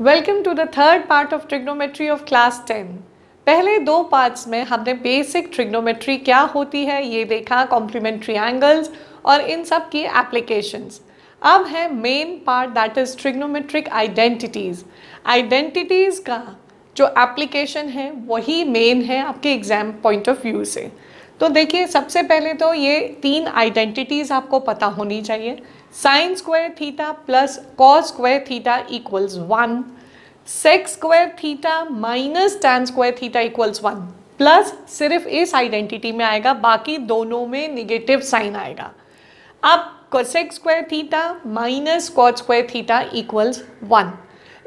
Welcome to the third part of trigonometry of class ten पहले दो parts में हमने बेसिक ट्रिग्नोमेट्री क्या होती है ये देखा कॉम्प्लीमेंट्री एंगल्स और इन सब की एप्लीकेशंस अब है main part that is trigonometric identities identities का जो एप्लीकेशन है वही मेन है आपके एग्ज़ाम पॉइंट ऑफ व्यू से तो देखिए सबसे पहले तो ये तीन आइडेंटिटीज़ आपको पता होनी चाहिए sine square theta plus cos square theta equals one sec square theta minus tan square theta equals one plus सिर्फ इस आइडेंटिटी में आएगा बाकी दोनों में निगेटिव साइन आएगा अब cosec square theta minus cot square theta equals one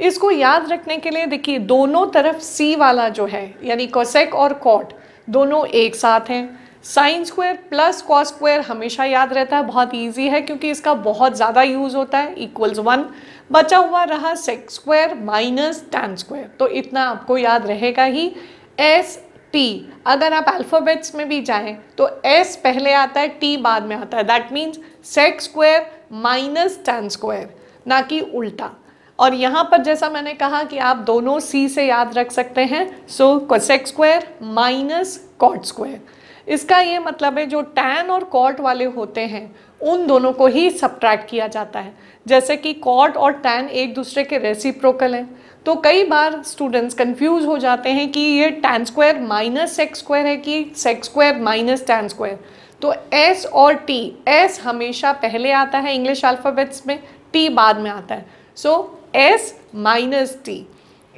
इसको याद रखने के लिए देखिए दोनों तरफ सी वाला जो है यानी कोसेक और कॉट दोनों एक साथ हैं sine square plus cos square हमेशा याद रहता है बहुत इजी है क्योंकि इसका बहुत ज़्यादा यूज़ होता है इक्वल्स वन बचा हुआ रहा sec square minus tan square तो इतना आपको याद रहेगा ही एस टी अगर आप अल्फ़ाबेट्स में भी जाएं तो एस पहले आता है टी बाद में आता है that means sec square minus tan square ना कि उल्टा और यहाँ पर जैसा मैंने कहा कि आप दोनों सी से याद रख सकते हैं so cosec square minus cot square इसका ये मतलब है जो टैन और कॉट वाले होते हैं उन दोनों को ही सब्ट्रैक्ट किया जाता है जैसे कि कॉट और टैन एक दूसरे के रेसिप्रोकल हैं तो कई बार स्टूडेंट्स कंफ्यूज हो जाते हैं कि ये tan square minus sec square है कि sec square minus tan square तो एस और टी एस हमेशा पहले आता है इंग्लिश अल्फ़ाबेट्स में टी बाद में आता है सो एस माइनस टी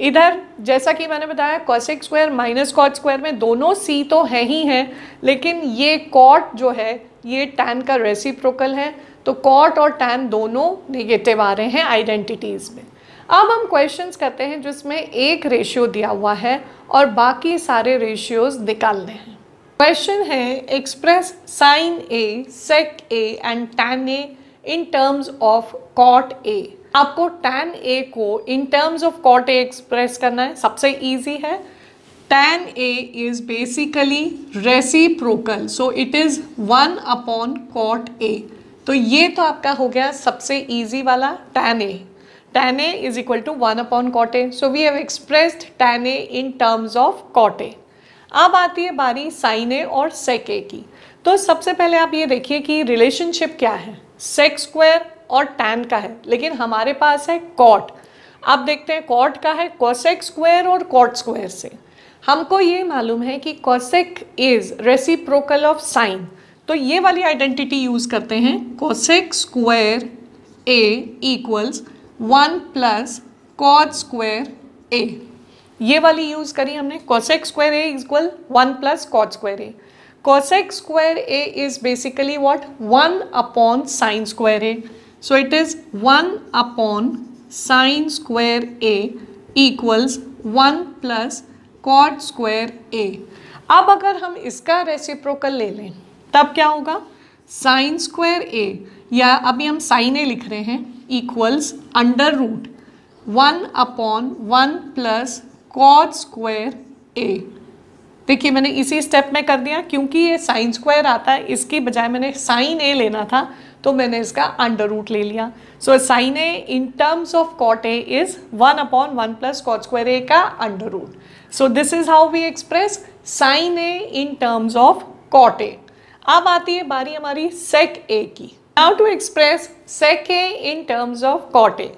इधर जैसा कि मैंने बताया cosec square minus cot square में दोनों सी तो हैं ही हैं लेकिन ये कॉट जो है ये टैन का रेसिप्रोकल है तो कॉट और टैन दोनों नेगेटिव आ रहे हैं आइडेंटिटीज़ में अब हम क्वेश्चंस करते हैं जिसमें एक रेशियो दिया हुआ है और बाकी सारे रेशियोज निकालने हैं क्वेश्चन है express sine A sec A and tan A in terms of cot A आपको tan A को in terms of cot A express करना है सबसे ईजी है tan A is basically reciprocal so it is one upon cot A तो ये तो आपका हो गया सबसे ईजी वाला tan A tan A is equal to one upon cot A. So we have expressed tan A in terms of cot A. अब आती है बारी साइन ए और सेक ए की तो सबसे पहले आप ये देखिए कि रिलेशनशिप क्या है सेक्स स्क्वायर और टैन का है लेकिन हमारे पास है कॉट आप देखते हैं कॉट का है कॉसेक स्क्वायर और कॉट स्क्वायर से हमको ये मालूम है कि cosec is reciprocal of sine तो ये वाली आइडेंटिटी यूज़ करते हैं कॉसेक स्क्वायर ए equals one plus cot square ए ये वाली यूज़ करी हमने cosec square A equal one plus cot square A cosec square A is basically what one upon sine square A So it is 1 upon sine square A equals 1 plus cot square A. अब अगर हम इसका reciprocal ले लें तब क्या होगा sign square ए या अभी हम साइन ए लिख रहे हैं equals under root one upon one plus cot square A देखिए मैंने इसी स्टेप में कर दिया क्योंकि ये साइन स्क्वायर आता है इसकी बजाय मैंने साइन ए लेना था तो मैंने इसका अंडर रूट ले लिया so sine A in terms of cot A is one upon one plus cot square A का under root so this is how we express sine A in terms of cot A अब आती है बारी हमारी sec A की now to express sec A in terms of cot A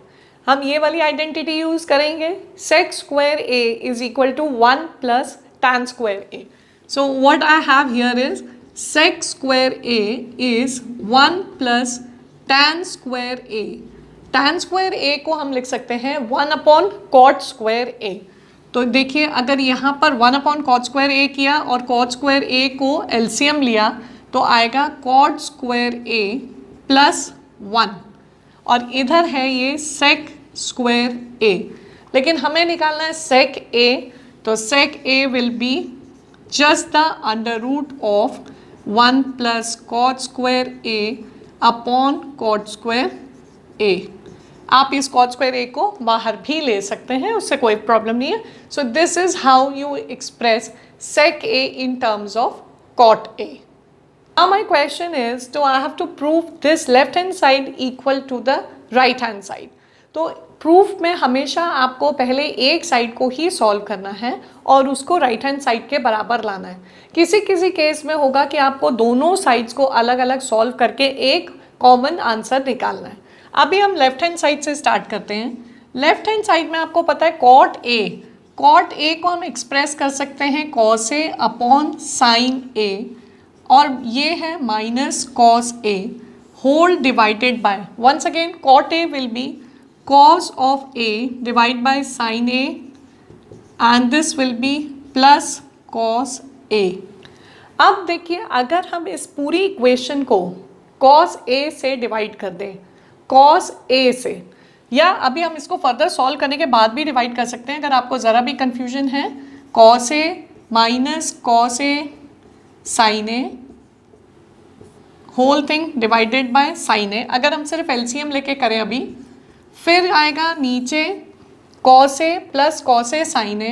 हम ये वाली आइडेंटिटी यूज करेंगे sec square A is equal to one plus tan square a so what I have here is sec square a is one plus tan square A tan square ए को हम लिख सकते हैं one upon cot square ए तो देखिए अगर यहाँ पर one upon cot square A किया और कॉट स्क्वायर ए को एलसीएम लिया तो आएगा कॉट स्क्वायर ए प्लस वन और इधर है ये सेक स्क्वायर ए लेकिन हमें निकालना है सेक ए तो sec A will be just the under root of one plus cot square A upon cot square A आप इस कॉट स्क्वायर ए को बाहर भी ले सकते हैं उससे कोई प्रॉब्लम नहीं है so this is how you express sec A in terms of cot A my question is two I have to prove this left hand side equal to the right hand side तो proof में हमेशा आपको पहले एक side को ही solve करना है और उसको राइट हैंड साइड के बराबर लाना है किसी किसी केस में होगा कि आपको दोनों साइड्स को अलग अलग सॉल्व करके एक कॉमन आंसर निकालना है अभी हम लेफ्ट हैंड साइड से स्टार्ट करते हैं लेफ्ट हैंड साइड में आपको पता है कॉट ए कॉट ए को हम एक्सप्रेस कर सकते हैं cos A upon sine A और ये है minus cos A whole divided by once again cot A will be cos of a divided by sin a and this will be plus cos a अब देखिए अगर हम इस पूरी equation को cos a से डिवाइड कर दें cos a से या अभी हम इसको फर्दर सॉल्व करने के बाद भी डिवाइड कर सकते हैं अगर आपको ज़रा भी कन्फ्यूजन है cos a minus cos a sin a whole thing divided by sine A अगर हम सिर्फ एलसीएम लेके करें अभी फिर आएगा नीचे cos A plus cos A sine A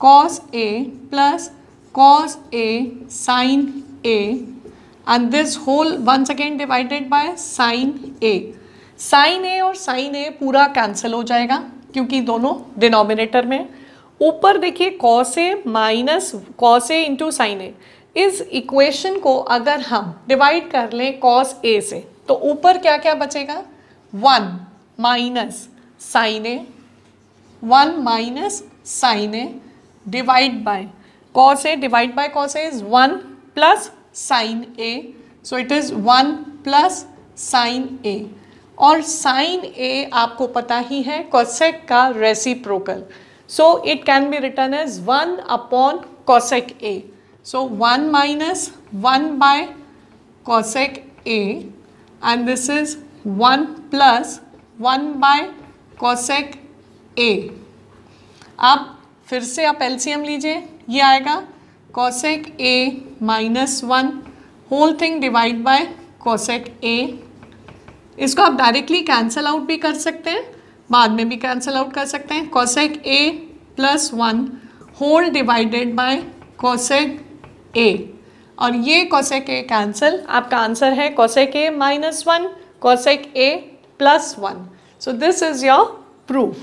cos A plus cos A sine A and this whole one second divided by sine A sine A और साइन ए पूरा कैंसिल हो जाएगा क्योंकि दोनों डिनोमिनेटर में ऊपर देखिए cos A minus cos A into sine A इस इक्वेशन को अगर हम डिवाइड कर लें कॉस ए से तो ऊपर क्या क्या बचेगा one minus sine A one minus sine A divide by cos A divide by cos A is one plus sine A so it is one plus sine A और sine A आपको पता ही है कॉसेक का reciprocal so it can be written as one upon cosec A so one minus one by cosec A and this is one plus one by cosec A आप फिर से आप एलसीएम लीजिए ये आएगा cosec A minus one whole thing divide by cosec A इसको आप directly cancel out भी कर सकते हैं बाद में भी कैंसिल आउट कर सकते हैं cosec A plus one whole divided by cosec A और ये कॉसेक ए कैंसिल आपका आंसर है cosec A minus one cosec A plus 1. So this is your proof.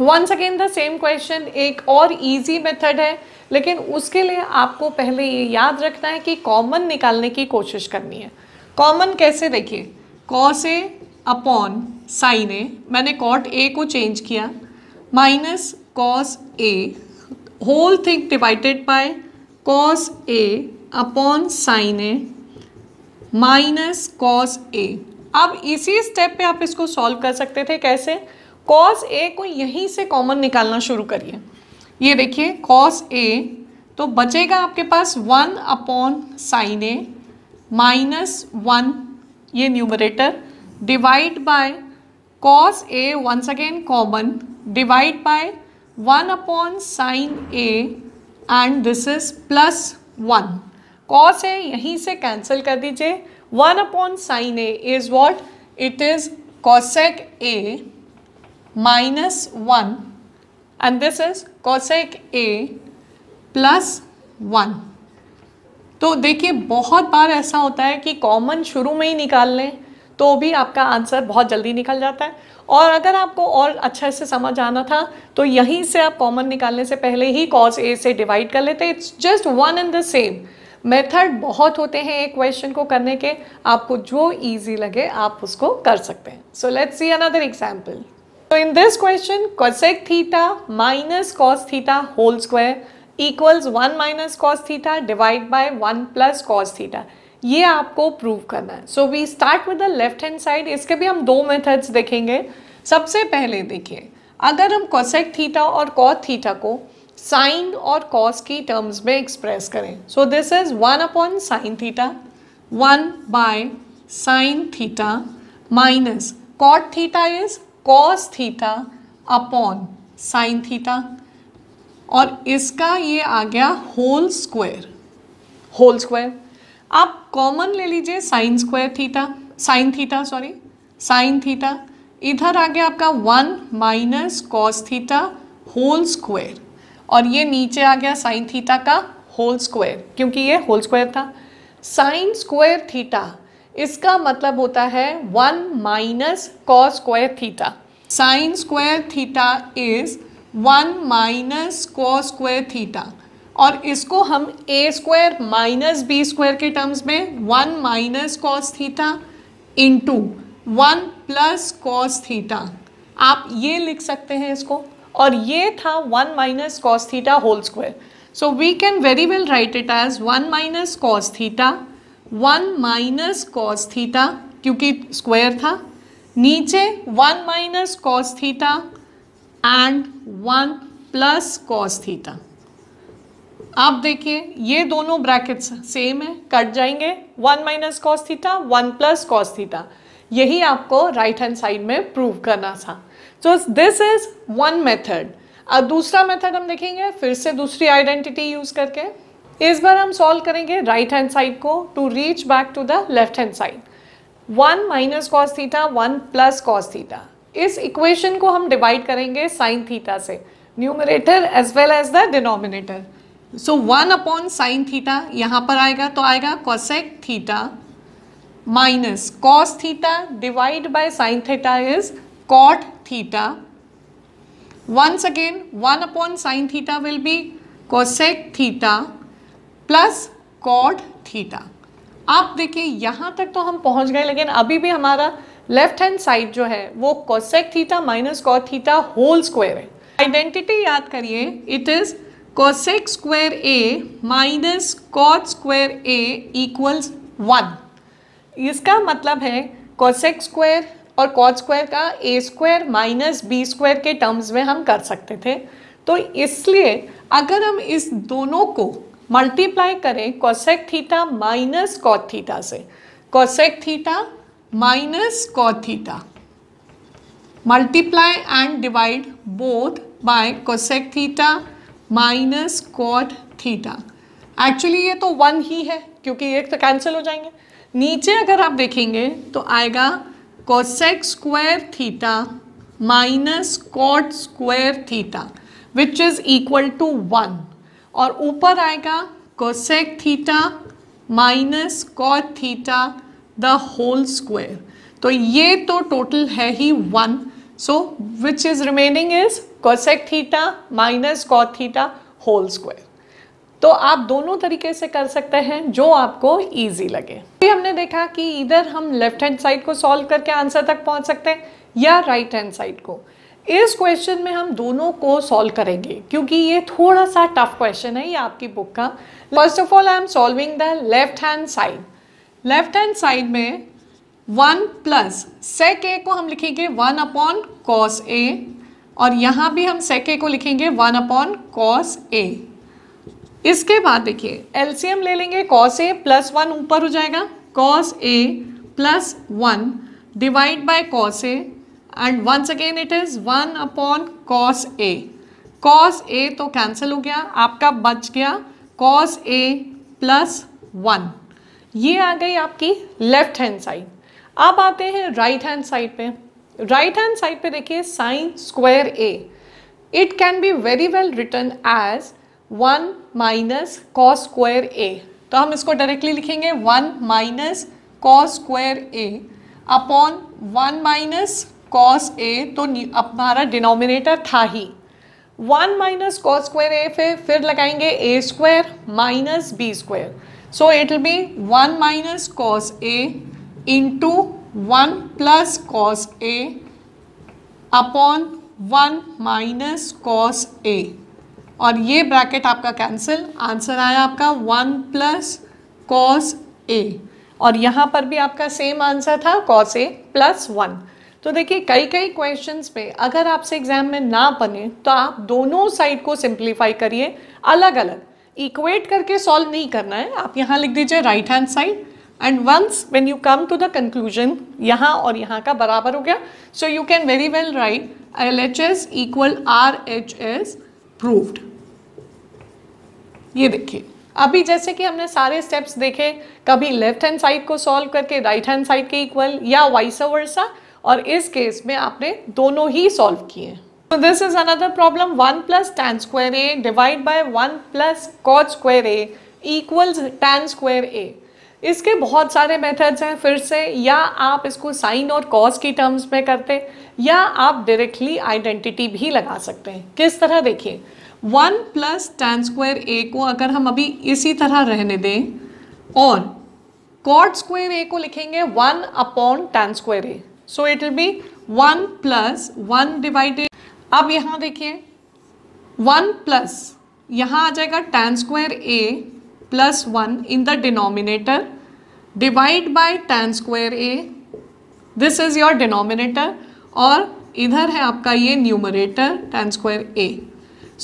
Once again the same question एक और easy method है लेकिन उसके लिए आपको पहले ये याद रखना है कि कॉमन निकालने की कोशिश करनी है कॉमन कैसे देखिए cos A upon sin a, मैंने कॉट ए को चेंज किया minus cos A whole thing divided by cos A upon sin a minus cos A अब इसी स्टेप में आप इसको सॉल्व कर सकते थे कैसे कॉस ए को यहीं से कॉमन निकालना शुरू करिए ये देखिए कॉस ए तो बचेगा आपके पास one upon sine A minus one ये numerator divide by cos A once again common divide by one upon sine A and this is plus one cos है यहीं से कैंसिल कर दीजिए one upon sine A is what it is cosec A minus one and this is cosec A plus one तो देखिए बहुत बार ऐसा होता है कि कॉमन शुरू में ही निकाल लें तो भी आपका आंसर बहुत जल्दी निकल जाता है और अगर आपको और अच्छे से समझ आना था तो यहीं से आप कॉमन निकालने से पहले ही कॉज ए से डिवाइड कर लेते it's just one and the same method बहुत होते हैं एक क्वेश्चन को करने के आपको जो इजी लगे आप उसको कर सकते हैं so let's see another example so in this question cosec theta minus cos theta whole square equals one minus cos theta divide by one plus cos theta ये आपको प्रूव करना है so we start with the left hand side इसके भी हम दो methods देखेंगे सबसे पहले देखिए अगर हम cosec थीटा और cos थीटा को साइन और कॉस की टर्म्स में एक्सप्रेस करें so this is one upon sine theta one by sine theta minus cot theta is cos theta upon sine theta और इसका ये आ गया होल स्क्वायर होल स्क्वायर आप कॉमन ले लीजिए sine square theta sine theta sorry sine theta इधर आ गया आपका one minus cos theta whole square और ये नीचे आ गया साइन थीटा का होल स्क्वायर क्योंकि ये होल स्क्वायर था साइन स्क्वायर थीटा इसका मतलब होता है one minus cos square theta sine square theta is one minus cos square theta और इसको हम a square minus b square के टर्म्स में one minus cos theta into one plus cos theta आप ये लिख सकते हैं इसको और ये था one minus cos theta whole square so we can very well write it as one minus cos theta one minus cos theta क्योंकि स्क्वायर था नीचे one minus cos theta and one plus cos theta आप देखिए ये दोनों brackets same है cut जाएंगे one minus cos theta one plus cos theta यही आपको राइट हैंड साइड में प्रूव करना था so this is one method अब दूसरा मेथड हम देखेंगे फिर से दूसरी आइडेंटिटी यूज करके इस बार हम सॉल्व करेंगे राइट हैंड साइड को to reach back to the left hand side one minus cos theta one plus cos theta इस इक्वेशन को हम डिवाइड करेंगे साइन थीटा से numerator as well as the denominator so one upon sine theta यहाँ पर आएगा तो आएगा cosec theta minus cos theta divide by sine theta is cot theta. Once again 1 upon sine theta will be cosec theta plus cot theta. आप देखिए यहाँ तक तो हम पहुँच गए लेकिन अभी भी हमारा लेफ्ट हैंड साइड जो है वो cosec theta minus cot theta whole square है आइडेंटिटी याद करिए it is cosec square a minus cot square A equals one इसका मतलब है कोसेक स्क्वायर और कॉट स्क्वायर का a square minus b square के टर्म्स में हम कर सकते थे तो इसलिए अगर हम इस दोनों को मल्टीप्लाई करें cosec theta minus cot theta से cosec theta minus cot theta multiply and divide both by cosec theta minus cot theta actually ये तो वन ही है क्योंकि ये तो कैंसिल हो जाएंगे नीचे अगर आप देखेंगे तो आएगा cosec square theta minus cot square theta which is equal to one और ऊपर आएगा cosec theta minus cot theta the whole square तो ये तो टोटल है ही one so which is remaining is cosec theta minus cot theta whole square तो आप दोनों तरीके से कर सकते हैं जो आपको ईजी लगे फिर हमने देखा कि इधर हम लेफ्ट हैंड साइड को सॉल्व करके आंसर तक पहुँच सकते हैं या राइट हैंड साइड को इस क्वेश्चन में हम दोनों को सॉल्व करेंगे क्योंकि ये थोड़ा सा टफ क्वेश्चन है ये आपकी बुक का first of all I am solving the left hand side left hand side में वन प्लस सेक ए को हम लिखेंगे वन अपॉन कॉस ए और यहाँ भी हम सेक ए को लिखेंगे वन अपॉन कॉस ए इसके बाद देखिए एलसीएम ले लेंगे कॉस ए प्लस वन ऊपर हो जाएगा cos A plus one divide by cos a and once again it is one upon cos a cos a तो कैंसिल हो गया आपका बच गया कॉस ए प्लस वन ये आ गई आपकी लेफ्ट हैंड साइड अब आते हैं राइट हैंड साइड पे राइट हैंड साइड पे देखिए sine square a it can be very well written as one minus cos square ए तो हम इसको डायरेक्टली लिखेंगे one minus cos square a upon one minus cos a तो हमारा denominator था ही one minus cos square a फिर फिर लगाएंगे a square minus b square so it will be one minus cos A into one plus cos A upon one minus cos a और ये bracket आपका कैंसिल आंसर आया आपका one plus cos a और यहाँ पर भी आपका सेम आंसर था कॉस ए प्लस वन तो देखिए कई कई क्वेश्चंस पे अगर आपसे एग्जाम में ना बने तो आप दोनों साइड को सिंप्लीफाई करिए अलग अलग इक्वेट करके सॉल्व नहीं करना है आप यहाँ लिख दीजिए right hand side and once when you come to the conclusion यहाँ और यहाँ का बराबर हो गया so you can very well write L H S equal R H S proved ये देखिए अभी जैसे कि हमने सारे स्टेप्स देखे कभी लेफ्ट हैंड साइड को सॉल्व करके राइट हैंड साइड के इक्वल या वाइस वर्सा और इस केस में आपने दोनों ही सॉल्व किए this is another problem one plus tan square a divide by one plus cot square A equals tan square a इसके बहुत सारे मेथड्स हैं फिर से या आप इसको साइन और कॉज की टर्म्स में करते या आप डायरेक्टली आइडेंटिटी भी लगा सकते हैं किस तरह देखिए वन प्लस टेन स्क्वायर ए को अगर हम अभी इसी तरह रहने दें और कॉट स्क्वायर ए को लिखेंगे one upon tan square a so it will be one plus one divided अब यहाँ देखिए वन प्लस यहाँ आ जाएगा tan square a plus 1 in the denominator divide by tan square a this is your denominator और इधर है आपका ये numerator tan square a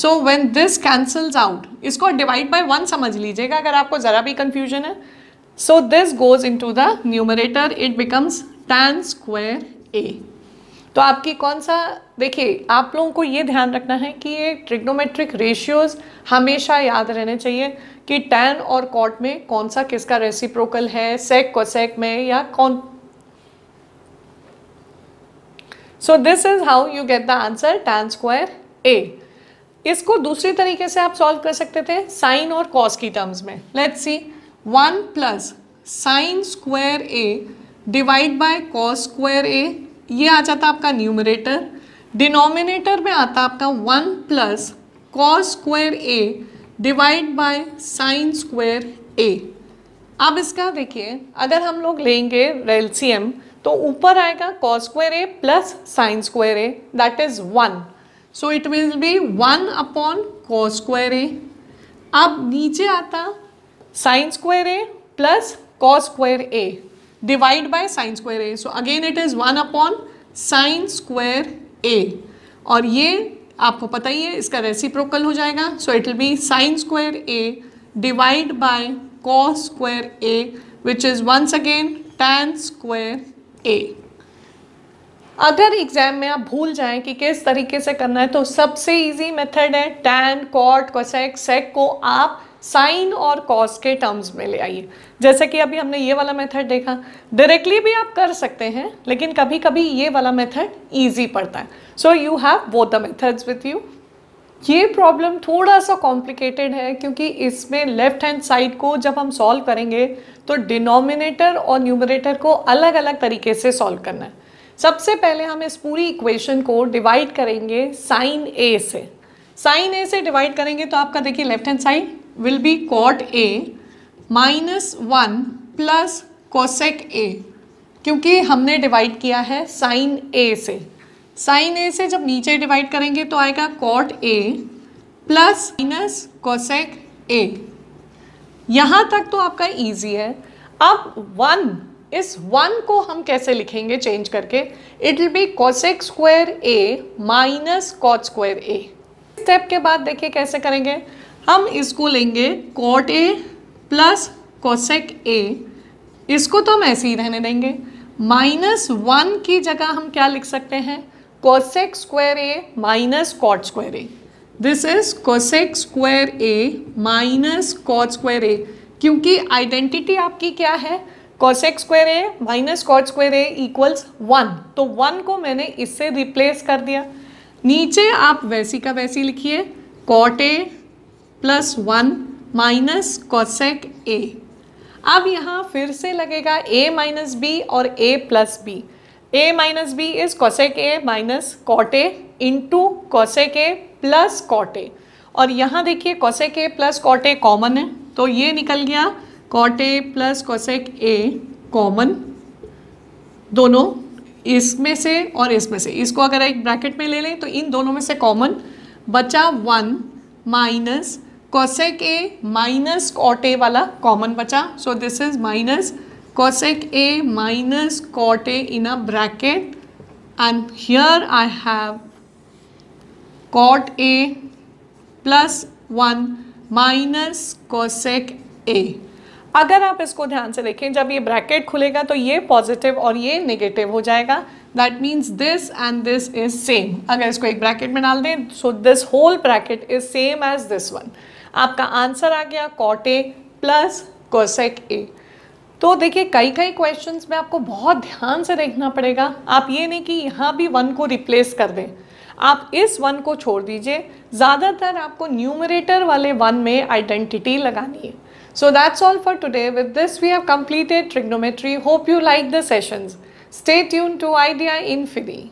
so when this cancels out इसको डिवाइड बाय वन समझ लीजिएगा अगर आपको ज़रा भी कन्फ्यूजन है so this goes into the numerator it becomes tan square ए तो आपकी कौन सा देखिए आप लोगों को ये ध्यान रखना है कि ये ट्रिग्नोमेट्रिक रेशियोज हमेशा याद रहने चाहिए कि टैन और कॉट में कौन सा किसका रेसिप्रोकल है सेक कोसेक में या कौन so this is how you get the answer tan square a इसको दूसरी तरीके से आप सॉल्व कर सकते थे साइन और कॉस की टर्म्स में let's see one plus sine square a divide by cos square ए ये आ जाता आपका न्यूमरेटर डिनोमिनेटर में आता आपका one plus cos square a divide by sine square a अब इसका देखिए अगर हम लोग लेंगे रेलसीएम तो ऊपर आएगा cos square A plus sine square a that is one so it will be one upon cos square a अब नीचे आता sine square A plus cos square a divide by sine square a. So again it is one upon sine square a. और ये आपको पता ही है इसका रेसिप्रोकल हो जाएगा so it will be sine square a divide by cos square a which is once again tan square a अगर एग्जाम में आप भूल जाएं कि किस तरीके से करना है तो सबसे इजी मेथड है टैन कॉट कोसेक सेक को आप साइन और कॉज के टर्म्स में ले आइए जैसे कि अभी हमने ये वाला मेथड देखा डायरेक्टली भी आप कर सकते हैं लेकिन कभी कभी ये वाला मेथड ईजी पड़ता है so you have both the methods with you ये प्रॉब्लम थोड़ा सा कॉम्प्लिकेटेड है क्योंकि इसमें लेफ्ट हैंड साइड को जब हम सॉल्व करेंगे तो डिनोमिनेटर और न्यूमरेटर को अलग अलग तरीके से सॉल्व करना है सबसे पहले हम इस पूरी इक्वेशन को डिवाइड करेंगे साइन ए से साइन ए से डिवाइड करेंगे तो आपका देखिए left hand side will be cot A minus one plus cosec A क्योंकि हमने डिवाइड किया है साइन ए से साइन ए से जब नीचे डिवाइड करेंगे तो आएगा cot a plus minus cosec a यहाँ तक तो आपका इजी है अब वन इस वन को हम कैसे लिखेंगे चेंज करके it will be cosec square a minus cot square a step के बाद देखिए कैसे करेंगे हम इसको लेंगे cot a plus cosec a इसको तो हम ऐसे ही रहने देंगे माइनस वन की जगह हम क्या लिख सकते हैं cosec square a minus cot square a this is cosec square a minus cot square a क्योंकि आइडेंटिटी आपकी क्या है cosec square a minus cot square A equals one तो वन को मैंने इससे रिप्लेस कर दिया नीचे आप वैसी का वैसी लिखिए cot a plus one minus cosec a अब यहाँ फिर से लगेगा ए माइनस बी और a plus b a minus b is cosec A minus cot a into cosec A plus cot a और यहाँ देखिए cosec A plus cot a common है तो ये निकल गया cot a plus cosec a common दोनों इसमें से और इसमें से इसको अगर एक ब्रैकेट में ले लें तो इन दोनों में से कॉमन बचा one minus cosec A minus cot a वाला कॉमन बचा so this is minus cosec A minus cot a in a bracket and here I have cot a plus one minus cosec a अगर आप इसको ध्यान से देखें जब ये ब्रैकेट खुलेगा तो ये पॉजिटिव और ये नेगेटिव हो जाएगा that means this and this is same अगर इसको एक ब्रैकेट में डाल दें so this whole bracket is same as this one आपका आंसर आ गया cot a plus cosec a तो देखिए कई कई क्वेश्चंस में आपको बहुत ध्यान से देखना पड़ेगा आप ये नहीं कि यहाँ भी वन को रिप्लेस कर दें आप इस वन को छोड़ दीजिए ज़्यादातर आपको न्यूमरेटर वाले वन में आइडेंटिटी लगानी है that's all for for with this we have completed trigonometry hope you like the the sessions. Stay to idea in Infini.